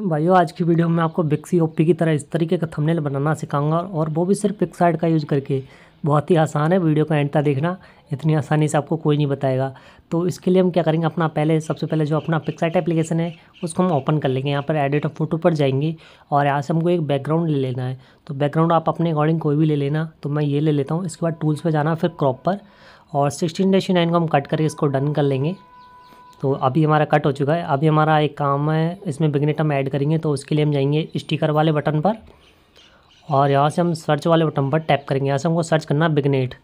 भाइयों आज की वीडियो में आपको बिक्सी ओपी की तरह इस तरीके का थंबनेल बनाना सिखाऊंगा और वो भी सिर्फ पिक्सार्ट का यूज़ करके बहुत ही आसान है वीडियो का एंड तक देखना इतनी आसानी से आपको कोई नहीं बताएगा तो इसके लिए हम क्या करेंगे अपना पहले सबसे पहले जो अपना पिक्साइट एप्लीकेशन है उसको हम ओपन कर लेंगे यहाँ पर एडिट ऑफ फोटो पर जाएंगे और यहाँ से हमको एक बैकग्राउंड ले लेना है तो बैकग्राउंड आप अपने अकॉर्डिंग कोई भी ले लेना तो मैं ये ले लेता हूँ इसके बाद टूल्स पर जाना फिर क्रॉप पर और सिक्सटीन डेश नाइन को हम कट करके इसको डन कर लेंगे तो अभी हमारा कट हो चुका है अभी हमारा एक काम है इसमें बिगनेट हम ऐड करेंगे तो उसके लिए हम जाएंगे स्टिकर वाले बटन पर और यहाँ से हम सर्च वाले बटन पर टैप करेंगे यहाँ से हमको सर्च करना बिगनेट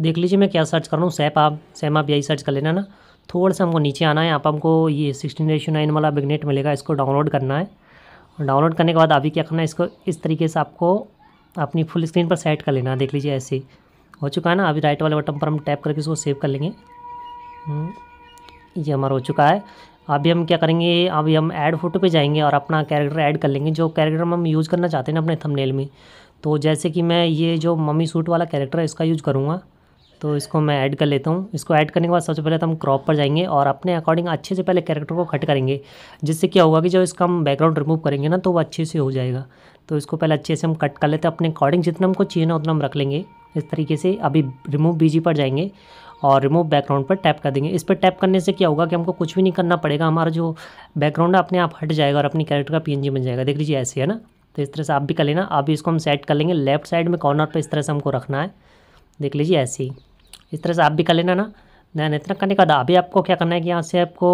देख लीजिए मैं क्या सर्च कर रहा हूँ सैप आप सैम आप यही सर्च कर लेना ना थोड़ा सा हमको नीचे आना है यहाँ पर हमको ये सिक्सटीन रेशो नाइन वाला बिगनेट मिलेगा इसको डाउनलोड करना है डाउनलोड करने के बाद अभी क्या करना है इसको इस तरीके से आपको अपनी फुल स्क्रीन पर सेट कर लेना देख लीजिए ऐसे हो चुका है ना अभी राइट वाले बटन पर हम टैप करके इसको सेव कर लेंगे हम्म। ये हमारा हो चुका है अभी हम क्या करेंगे अभी हम ऐड फोटो पे जाएंगे और अपना कैरेक्टर ऐड कर लेंगे जो कैरेक्टर हम यूज़ करना चाहते हैं ना अपने थंबनेल में तो जैसे कि मैं ये जो मम्मी सूट वाला कैरेक्टर है इसका यूज़ करूँगा तो इसको मैं ऐड कर लेता हूँ इसको ऐड करने के बाद सबसे पहले तो हम क्रॉप पर जाएंगे और अपने अकॉर्डिंग अच्छे से पहले कैरेक्टर को कट करेंगे जिससे क्या होगा कि जब इसका हम बैकग्राउंड रिमूव करेंगे ना तो वो अच्छे से हो जाएगा तो इसको पहले अच्छे से हम कट कर लेते हैं अपने अकॉर्डिंग जितना हमको चाहिए ना उतना हम रख लेंगे इस तरीके से अभी रिमूव बीजी पर जाएंगे और रिमूव बैकग्राउंड पर टैप कर देंगे इस पर टैप करने से क्या होगा कि हमको कुछ भी नहीं करना पड़ेगा हमारा जो बैकग्राउंड है अपने आप हट जाएगा और अपनी कैरेक्टर का पी बन जाएगा देख लीजिए ऐसे है ना तो इस तरह से आप भी कर लेना आप भी इसको हम सेट कर लेंगे लेफ्ट साइड में कॉर्नर पर इस तरह से हमको रखना है देख लीजिए ऐसे ही इस तरह से आप भी कर लेना ना दैन इतना करने का अभी आपको क्या करना है कि यहाँ से आपको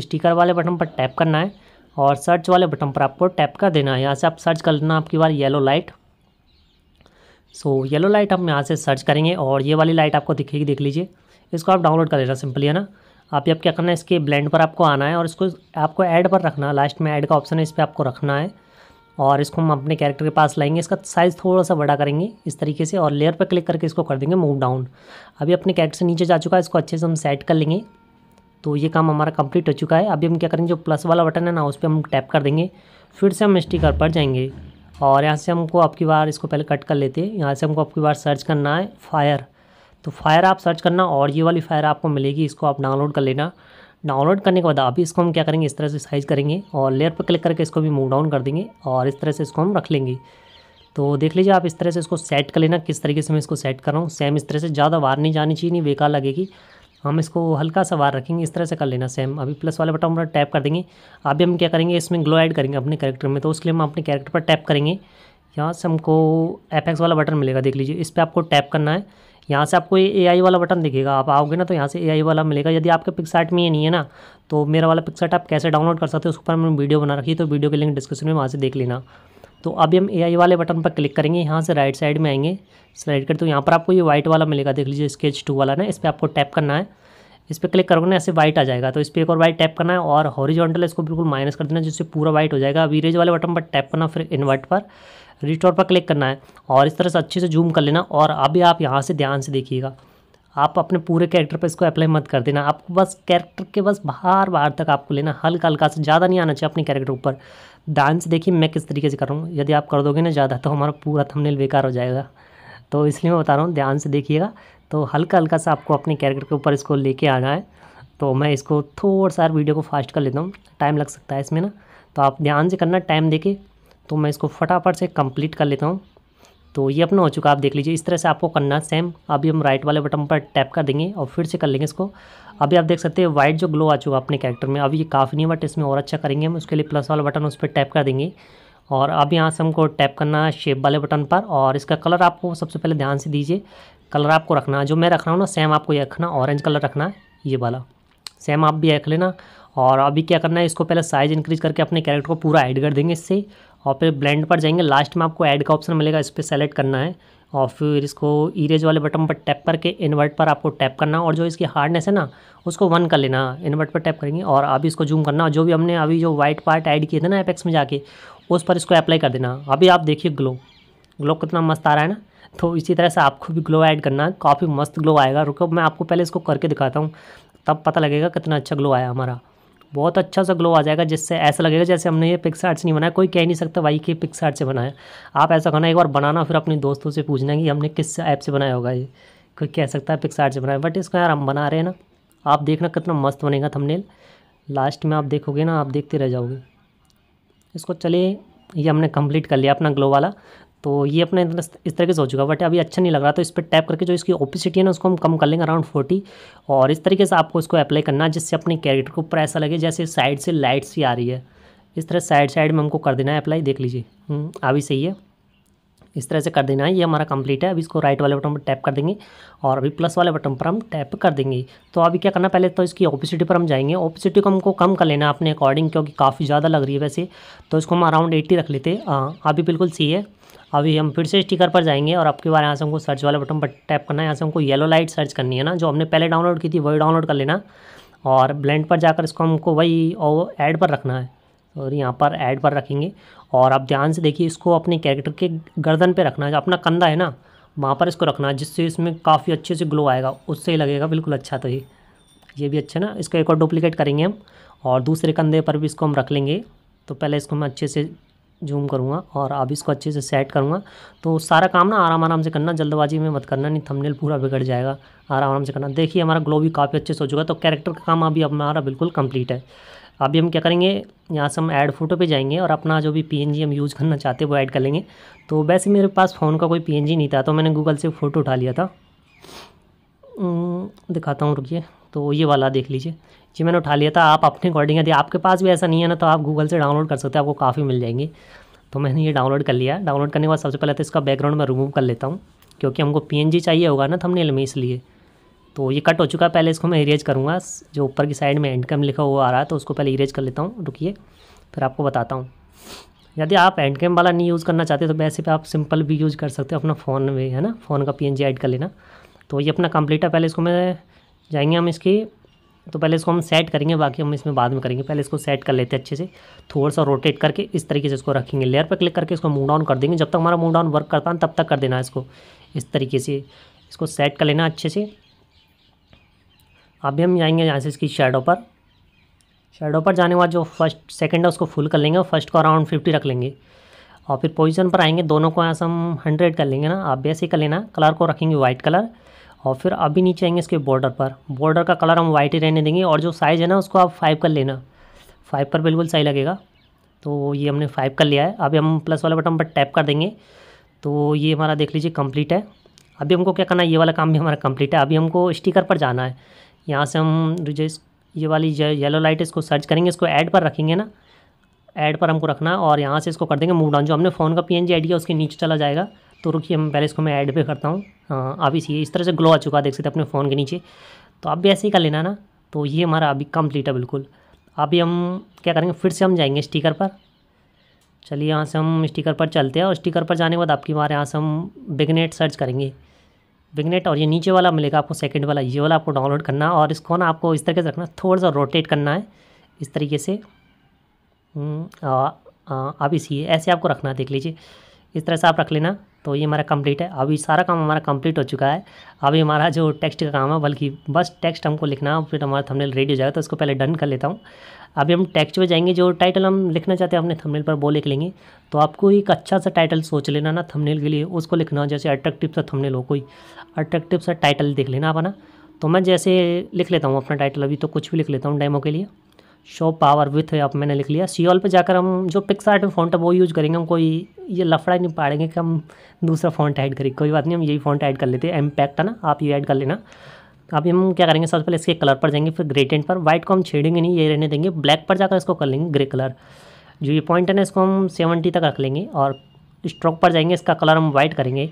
स्टिकर वाले बटन पर टैप करना है और सर्च वाले बटन पर आपको टैप कर देना है यहाँ से आप सर्च कर लेना आपकी बार yellow light so yellow light हम यहाँ से सर्च करेंगे और ये वाली लाइट आपको दिखेगी देख लीजिए इसको आप डाउनलोड कर लेना सिंपली है ना आप ये आप क्या करना है इसके ब्लेंड पर आपको आना है और इसको आपको ऐड पर रखना है लास्ट में ऐड का ऑप्शन है इस पर आपको रखना है और इसको हम अपने कैरेक्टर के पास लाएंगे इसका साइज़ थोड़ा सा बड़ा करेंगे इस तरीके से और लेयर पर क्लिक करके इसको कर देंगे मूव डाउन अभी अपने कैरेक्टर से नीचे जा चुका है इसको अच्छे से हम सेट कर लेंगे तो ये काम हमारा कंप्लीट हो चुका है अभी हम क्या करेंगे जो प्लस वाला बटन है ना उस पर हम टैप कर देंगे फिर से हम स्टिकर पर जाएंगे और यहाँ से हमको आपकी बार इसको पहले कट कर लेते हैं यहाँ से हमको आपकी बार सर्च करना है फायर तो फायर आप सर्च करना और ये वाली फायर आपको मिलेगी इसको आप डाउनलोड कर लेना डाउनलोड करने के बाद अभी इसको हम क्या करेंगे इस तरह से साइज़ करेंगे और लेयर पर क्लिक करके इसको भी मूव डाउन कर देंगे और इस तरह से इसको हम रख लेंगे तो देख लीजिए आप इस तरह से इसको सेट कर लेना किस तरीके से मैं इसको सेट कर रहा हूँ सेम इस तरह से ज़्यादा वार नहीं जानी चाहिए नहीं बेकार लगेगी हम इसको हल्का सा वार रखेंगे इस तरह से कर लेना सेम अभी प्लस वाले बटन पर टैप कर देंगे अभी हम क्या करेंगे इसमें ग्लो ऐड करेंगे अपने कैरेक्टर में तो उसके लिए हम अपने कैरेक्टर पर टैप करेंगे यहाँ से हमको एफ वाला बटन मिलेगा देख लीजिए इस पर आपको टैप करना है यहाँ से आपको ये ए वाला बटन दिखेगा आप आओगे ना तो यहाँ से ए आई वाला मिलेगा यदि आपके पिक्सार्ट में ये नहीं है ना तो मेरा वाला पिक्सार्ट आप कैसे डाउनलोड कर सकते हो उस पर मैंने वीडियो बना रखी है तो वीडियो के लिंक डिस्क्रिप्शन में वहाँ से देख लेना तो अभी हम ए आई वाले बटन पर क्लिक करेंगे यहाँ से राइट साइड में आएंगे स्लाइड करते तो यहाँ पर आपको ये वाइट वाला मिलेगा देख लीजिए स्केच टू वाला ना इस पर आपको टैप करना है इस पर क्लिक करोगे ना ऐसे वाइट आ जाएगा तो इस पर एक और वाइट टैप करना है और हॉरिजॉन्टल इसको बिल्कुल माइनस कर देना जिससे पूरा वाइट हो जाएगा अब इरेज वाले बटन पर टैप करना फिर इन्वर्ट पर रिस्टोर पर क्लिक करना है और इस तरह से अच्छे से जूम कर लेना और अभी आप यहाँ से ध्यान से देखिएगा आप अपने पूरे कैरेक्टर पर इसको अप्लाई मत कर देना आपको बस कैरेक्टर के बस बाहर बाहर तक आपको लेना हल्का हल्का से ज़्यादा नहीं आना चाहिए अपने कैरेक्टर ऊपर ध्यान से देखिए मैं किस तरीके से कर रहा हूँ यदि आप कर दोगे ना ज़्यादा तो हमारा पूरा थंबनेल बेकार हो जाएगा तो इसलिए मैं बता रहा हूँ ध्यान से देखिएगा तो हल्का हल्का सा आपको अपने कैरेक्टर के ऊपर इसको लेके आना है तो मैं इसको थोड़ा सा वीडियो को फास्ट कर लेता हूँ टाइम लग सकता है इसमें ना तो आप ध्यान से करना टाइम देके तो मैं इसको फटाफट से कंप्लीट कर लेता हूँ तो ये अपना हो चुका आप देख लीजिए इस तरह से आपको करना सेम अभी हम राइट वाले बटन पर टैप कर देंगे और फिर से कर लेंगे इसको अभी आप देख सकते हैं वाइट जो ग्लो आ चुका अपने कैरेक्टर में अभी ये काफ़ी नहीं बट इसमें और अच्छा करेंगे हम उसके लिए प्लस वाला बटन उस पर टैप कर देंगे और अब यहाँ से हमको टैप करना है शेप वाले बटन पर और इसका कलर आपको सबसे पहले ध्यान से दीजिए कलर आपको रखना जो मैं रख रहा हूँ ना सेम आपको ये रखना ऑरेंज कलर रखना है ये वाला सेम आप भी रख लेना और अभी क्या करना है इसको पहले साइज़ इंक्रीज करके अपने कैरेक्टर को पूरा ऐड कर देंगे इससे और फिर ब्लेंड पर जाएंगे लास्ट में आपको ऐड का ऑप्शन मिलेगा इस पर सेलेक्ट करना है और फिर इसको इरेज वाले बटन पर टैप करके इन्वर्ट पर आपको टैप करना और जो इसकी हार्डनेस है ना उसको वन कर लेना इन्वर्ट पर टैप करेंगे और अभी इसको जूम करना जो भी हमने अभी जो वाइट पार्ट ऐड किए थे ना एपेक्स में जाके उस पर इसको अप्लाई कर देना अभी आप देखिए ग्लो ग्लो कितना मस्त आ रहा है ना तो इसी तरह से आपको भी ग्लो ऐड करना काफ़ी मस्त ग्लो आएगा रुको मैं आपको पहले इसको करके दिखाता हूँ तब पता लगेगा कितना अच्छा ग्लो आया हमारा बहुत अच्छा सा ग्लो आ जाएगा जिससे ऐसा लगेगा जैसे हमने ये पिक्स आर्ट से नहीं बनाया कोई कह नहीं सकता भाई कि पिक्स आर्ट से बनाया आप ऐसा खाना एक बार बनाना फिर अपने दोस्तों से पूछना कि हमने किस ऐप से बनाया होगा ये कोई कह सकता है पिक्स आर्ट से बनाया बट इसको यार हम बना रहे हैं ना आप देखना कितना मस्त बनेगा थमनेल लास्ट में आप देखोगे ना आप देखते रह जाओगे इसको चलिए ये हमने कंप्लीट कर लिया अपना ग्लो वाला तो ये अपने इस तरीके से हो चुका बट अभी अच्छा नहीं लग रहा तो इस पर टैप करके जो इसकी ओपिसिटी है ना उसको हम कम कर लेंगे अराउंड फोर्टी और इस तरीके से आपको इसको अप्लाई करना जिससे अपने कैरेक्टर के ऊपर ऐसा लगे जैसे साइड से लाइट्स ही आ रही है इस तरह साइड साइड में हमको कर देना है अप्लाई देख लीजिए हम्म, अभी सही है इस तरह से कर देना है ये हमारा कंप्लीट है अभी इसको राइट वाले बटन पर टैप कर देंगे और अभी प्लस वाले बटन पर हम टैप कर देंगे तो अभी क्या करना पहले तो इसकी ओपिसिटी पर हम जाएंगे ओपिसिटी को हमको कम कर लेना अपने अकॉर्डिंग क्योंकि काफ़ी ज़्यादा लग रही है वैसे तो इसको हम अराउंड एट्टी रख लेते हाँ, अभी बिल्कुल सही है अभी हम फिर से स्टिकर पर जाएंगे और आपके बार यहाँ से हमको सर्च वाले बटन पर टैप करना है यहाँ से हमको येलो लाइट सर्च करनी है ना जो हमने पहले डाउनलोड की थी वही डाउनलोड कर लेना और ब्लेंड पर जाकर इसको हमको वही ऐड पर रखना है और यहाँ पर ऐड पर रखेंगे और आप ध्यान से देखिए इसको अपने कैरेक्टर के गर्दन पे रखना है अपना कंधा है ना वहाँ पर इसको रखना है जिससे इसमें काफ़ी अच्छे से ग्लो आएगा उससे ही लगेगा बिल्कुल अच्छा तो ही ये भी अच्छा ना इसका एक और डुप्लीकेट करेंगे हम और दूसरे कंधे पर भी इसको हम रख लेंगे तो पहले इसको मैं अच्छे से जूम करूँगा और अब इसको अच्छे से सेट करूँगा तो सारा काम ना आराम आराम से करना जल्दबाजी में मत करना नहीं थंबनेल पूरा बिगड़ जाएगा आराम आराम से करना देखिए हमारा ग्लो भी काफ़ी अच्छे से हो चुका है तो कैरेक्टर का काम अभी हमारा बिल्कुल कंप्लीट है अभी हम क्या करेंगे यहाँ से हम ऐड फ़ोटो पे जाएंगे और अपना जो भी पीएनजी हम यूज़ करना चाहते हैं वो ऐड कर लेंगे तो वैसे मेरे पास फ़ोन का कोई पीएनजी नहीं था तो मैंने गूगल से फ़ोटो उठा लिया था दिखाता हूँ रुकिए तो ये वाला देख लीजिए जी मैंने उठा लिया था आप अपने अकॉर्डिंग यदि आपके पास भी ऐसा नहीं है ना तो आप गूगल से डाउनलोड कर सकते हैं आपको काफ़ी मिल जाएंगे तो मैंने ये डाउनलोड कर लिया डाउनलोड करने के बाद सबसे पहले तो इसका बैकग्राउंड मैं रिमूव कर लेता हूँ क्योंकि हमको पी चाहिए होगा ना हमने में इसलिए तो ये कट हो चुका है पहले इसको मैं इरेज करूँगा जो ऊपर की साइड में हैंडकम लिखा हुआ आ रहा है तो उसको पहले इरेज कर लेता हूँ रुकिए फिर आपको बताता हूँ यदि आप कैम वाला नहीं यूज़ करना चाहते तो वैसे भी आप सिंपल भी यूज़ कर सकते हो अपना फ़ोन में है ना फ़ोन का पी ऐड कर लेना तो ये अपना कंप्लीट है पहले इसको मैं जाएंगे हम इसकी तो पहले इसको हम सेट करेंगे बाकी हम इसमें बाद में करेंगे पहले इसको सेट कर लेते हैं अच्छे से थोड़ा सा रोटेट करके इस तरीके से इसको रखेंगे लेयर पर क्लिक करके इसको मूव डाउन कर देंगे जब तक हमारा मूव डाउन वर्क करता है तब तक कर देना इसको इस तरीके से इसको सेट कर लेना अच्छे से अभी हम जाएंगे यहाँ से इसकी शेडो पर शेडो पर जाने के बाद जो फर्स्ट सेकंड है उसको फुल कर लेंगे और फर्स्ट को अराउंड फिफ्टी रख लेंगे और फिर पोजीशन पर आएंगे दोनों को यहाँ से हम हंड्रेड कर लेंगे ना आप ऐसे ही कर लेना कलर को रखेंगे वाइट कलर और फिर अभी नीचे आएंगे इसके बॉर्डर पर बॉर्डर का कलर हम वाइट ही रहने देंगे और जो साइज़ है ना उसको आप फाइव कर लेना फाइव पर बिल्कुल सही लगेगा तो ये हमने फाइव कर लिया है अभी हम प्लस वाले बटन पर टैप कर देंगे तो ये हमारा देख लीजिए कम्प्लीट है अभी हमको क्या करना है ये वाला काम भी हमारा कम्प्लीट है अभी हमको स्टिकर पर जाना है यहाँ से हम जो इस ये वाली येलो लाइट इसको सर्च करेंगे इसको ऐड पर रखेंगे ना ऐड पर हमको रखना और यहाँ से इसको कर देंगे मूव डाउन जो हमने फ़ोन का पी एन जी ऐड किया उसके नीचे चला जाएगा तो रुकिए हम पहले इसको मैं ऐड पे करता हूँ हाँ, आप इसी इस तरह से ग्लो आ चुका देख सकते अपने फ़ोन के नीचे तो आप भी ऐसे ही कर लेना ना तो ये हमारा अभी कम्प्लीट है बिल्कुल अभी हम क्या करेंगे फिर से हम जाएंगे स्टिकर पर चलिए यहाँ से हम स्टिकर पर चलते हैं और स्टिकर पर जाने के बाद आपकी हमारे यहाँ से हम बिगनेट सर्च करेंगे विगनेट और ये नीचे वाला मिलेगा आपको सेकंड वाला ये वाला आपको डाउनलोड करना और इसको ना आपको इस तरीके से रखना थोड़ा सा रोटेट करना है इस तरीके से हम्म, आप इसी ऐसे आपको रखना देख लीजिए इस तरह से आप रख लेना तो ये हमारा कंप्लीट है अभी सारा काम हमारा कंप्लीट हो चुका है अभी हमारा जो टेक्स्ट का काम है बल्कि बस टेक्स्ट हमको लिखना फिर हमारा थंबनेल रेडी हो जाएगा तो इसको पहले डन कर लेता हूँ अभी हम टेक्स्ट पे जाएंगे जो टाइटल हम लिखना चाहते हैं अपने थंबनेल पर वो लिख लेंगे तो आपको एक अच्छा सा टाइटल सोच लेना ना थंबनेल के लिए उसको लिखना जैसे अट्रैक्टिव सा थंबनेल हो कोई अट्रैक्टिव सा टाइटल देख लेना आप ना तो मैं जैसे लिख लेता हूँ अपना टाइटल अभी तो कुछ भी लिख लेता हूँ डेमो के लिए शो पावर विथ आप मैंने लिख लिया सी ऑल पर जाकर हम जो पिक्स आर्ट फोन फॉन्ट है वो यूज़ करेंगे हम कोई ये लफड़ा नहीं पाड़ेंगे कि हम दूसरा फॉन्ट ऐड करेंगे कोई बात नहीं हम यही फॉन्ट ऐड कर लेते हैं एम्पैक्ट है ना आप ये ऐड कर लेना तो अभी हम क्या करेंगे सबसे पहले इसके कलर पर जाएंगे फिर ग्रेडियंट पर व्हाइट को हम छेड़ेंगे नहीं ये रहने देंगे ब्लैक पर जाकर इसको कर लेंगे ग्रे कलर जो ये पॉइंट है ना इसको हम सेवेंटी तक रख लेंगे और स्ट्रोक पर जाएंगे इसका कलर हम वाइट करेंगे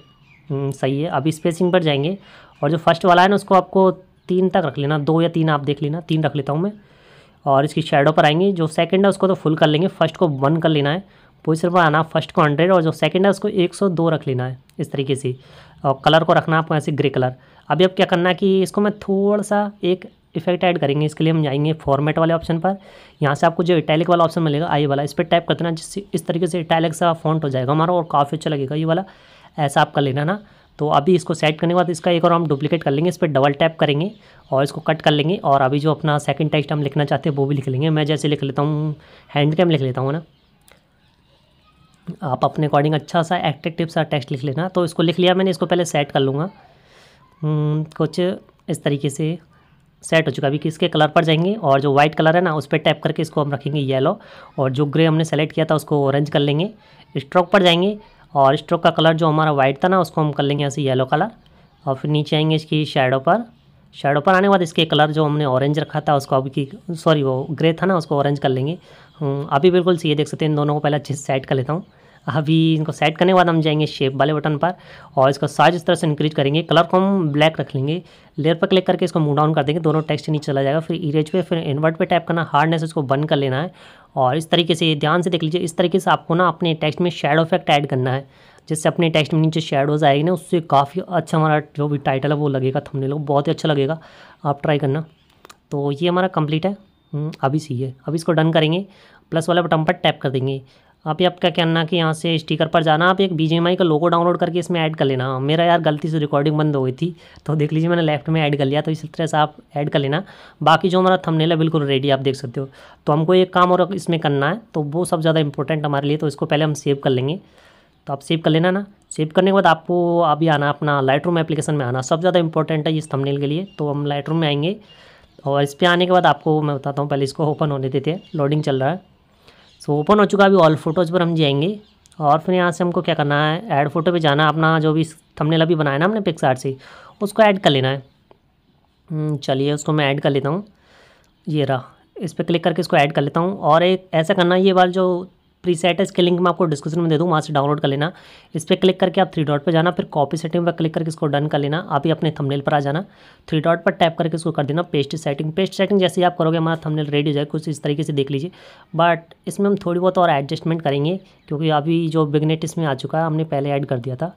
हम्म, सही है अभी स्पेसिंग पर जाएंगे और जो फर्स्ट वाला है ना उसको आपको तीन तक रख लेना दो या तीन आप देख लेना तीन रख लेता हूँ मैं और इसकी शेडो पर आएंगे जो सेकंड है उसको तो फुल कर लेंगे फर्स्ट को वन कर लेना है पोजिशन पर आना फर्स्ट को हंड्रेड और जो सेकंड है उसको एक सौ दो रख लेना है इस तरीके से और कलर को रखना आपको ऐसे ग्रे कलर अभी अब क्या करना है कि इसको मैं थोड़ा सा एक इफेक्ट ऐड करेंगे इसके लिए हम जाएंगे फॉर्मेट वाले ऑप्शन पर यहाँ से आपको जो इटैलिक वाला ऑप्शन मिलेगा आई वाला इस पर टाइप कर देना जिससे इस तरीके से इटैलिक सा फॉन्ट हो जाएगा हमारा और काफ़ी अच्छा लगेगा ये वाला ऐसा आप कर लेना ना तो अभी इसको सेट करने के बाद इसका एक और हम डुप्लीकेट कर लेंगे इस पर डबल टैप करेंगे और इसको कट कर लेंगे और अभी जो अपना सेकंड टेक्स्ट हम लिखना चाहते हैं वो भी लिख लेंगे मैं जैसे लिख लेता हूँ हैंड कैम लिख लेता हूँ ना आप अपने अकॉर्डिंग अच्छा सा एक्टिव सा टेक्स्ट लिख लेना तो इसको लिख लिया मैंने इसको पहले सेट कर लूँगा हम्म, कुछ इस तरीके से सेट हो चुका है अभी किसके कलर पर जाएंगे और जो वाइट कलर है ना उस पर टैप करके इसको हम रखेंगे येलो और जो ग्रे हमने सेलेक्ट किया था उसको ऑरेंज कर लेंगे स्ट्रोक पर जाएंगे और स्ट्रोक का कलर जो हमारा वाइट था ना उसको हम कर लेंगे ऐसे येलो कलर और फिर नीचे आएंगे इसकी शेडो पर शेडो पर आने के बाद इसके कलर जो हमने ऑरेंज रखा था उसको अभी की सॉरी वो ग्रे था ना उसको ऑरेंज कर लेंगे हम्म, अभी बिल्कुल सीधे देख सकते हैं इन दोनों को पहले अच्छे से सेट कर लेता हूँ अभी इनको सेट करने के बाद हम जाएंगे शेप वाले बटन पर और इसका साइज इस तरह से इंक्रीज करेंगे कलर को हम ब्लैक रख लेंगे लेयर पर क्लिक करके इसको मूव डाउन कर देंगे दोनों टेक्स्ट नीचे चला जाएगा फिर इरेज पे फिर इन्वर्ट पे टैप करना हार्डनेस इसको बंद कर लेना है और इस तरीके से ध्यान से देख लीजिए इस तरीके से आपको ना अपने टेक्स्ट में शेडो इफेक्ट ऐड करना है जिससे अपने टेक्स्ट में नीचे शेडोज आएगी ना उससे काफ़ी अच्छा हमारा जो भी टाइटल है वो लगेगा थमने लोग बहुत ही अच्छा लगेगा आप ट्राई करना तो ये हमारा कंप्लीट है हम्म, अभी सही है अभी इसको डन करेंगे प्लस वाला बटन पर टैप कर देंगे आप ये आपका क्या करना कि यहाँ से स्टिकर पर जाना आप एक बी का लोगो डाउनलोड करके इसमें ऐड कर लेना मेरा यार गलती से रिकॉर्डिंग बंद हो गई थी तो देख लीजिए मैंने लेफ्ट में ऐड कर लिया तो इस तरह से आप ऐड कर लेना बाकी जो हमारा थंबनेल है बिल्कुल रेडी आप देख सकते हो तो हमको एक काम और इसमें करना है तो वो सब ज़्यादा इंपॉर्टेंट हमारे लिए तो इसको पहले हम सेव कर लेंगे तो आप सेव कर लेना ना सेव करने के बाद आपको अभी आना अपना लाइट रूम एप्लीकेशन में आना सब ज़्यादा इंपॉर्टेंट है इस थंबनेल के लिए तो हम लाइट रूम में आएंगे और इस पर आने के बाद आपको मैं बताता हूँ पहले इसको ओपन होने देते हैं लोडिंग चल रहा है सो ओपन हो चुका है अभी ऑल फोटोज़ पर हम जाएंगे और फिर यहाँ से हमको क्या करना है ऐड फोटो पे जाना अपना जो भी थंबनेल अभी बनाया ना हमने पिक्सार्ट से उसको ऐड कर लेना है हम्म, चलिए उसको मैं ऐड कर लेता हूँ ये रहा इस पर क्लिक करके इसको ऐड कर लेता हूँ और एक ऐसा करना ये बार जो प्री सेट है इसके लिंक मैं आपको डिस्क्रिप्शन में दे दूँ वहाँ से डाउनलोड कर लेना इस पर क्लिक करके आप थ्री डॉट पर जाना फिर कॉपी सेटिंग पर क्लिक करके इसको डन कर लेना आप ही अपने थंबनेल पर आ जाना थ्री डॉट पर टैप करके इसको कर देना पेस्ट सेटिंग पेस्ट सेटिंग जैसे आप करोगे हमारा थंबनेल रेडी हो जाए कुछ इस तरीके से देख लीजिए बट इसमें हम थोड़ी बहुत और एडजस्टमेंट करेंगे क्योंकि अभी जो बिगनेट इसमें आ चुका है हमने पहले ऐड कर दिया था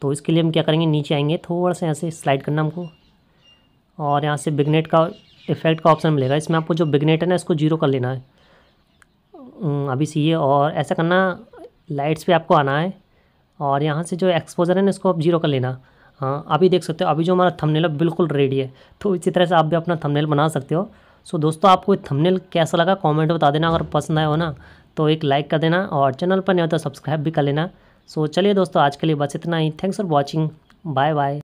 तो इसके लिए हम क्या करेंगे नीचे आएंगे थोड़ा सा यहाँ से स्लाइड करना हमको और यहाँ से बिगनेट का इफेक्ट का ऑप्शन मिलेगा इसमें आपको जो बिगनेट है ना इसको जीरो कर लेना है हम्म, अभी सी और ऐसा करना लाइट्स पे आपको आना है और यहाँ से जो एक्सपोजर है ना इसको आप जीरो कर लेना हाँ अभी देख सकते हो अभी जो हमारा थंबनेल है बिल्कुल रेडी है तो इसी तरह से आप भी अपना थंबनेल बना सकते हो सो दोस्तों आपको थमनेल थंबनेल कैसा लगा कमेंट बता देना अगर पसंद आया हो ना तो एक लाइक कर देना और चैनल पर नहीं हो तो सब्सक्राइब भी कर लेना सो चलिए दोस्तों आज के लिए बस इतना ही thanks for watching bye bye